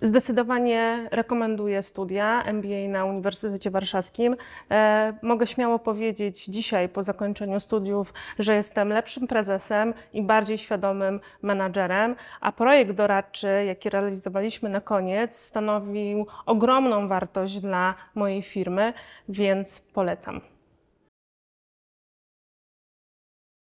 Zdecydowanie rekomenduję studia MBA na Uniwersytecie Warszawskim. E, mogę śmiało powiedzieć dzisiaj po zakończeniu studiów, że jestem lepszym prezesem i bardziej świadomym menadżerem, a projekt doradczy, jaki realizowaliśmy na koniec, stanowił ogromną wartość dla mojej firmy, więc polecam.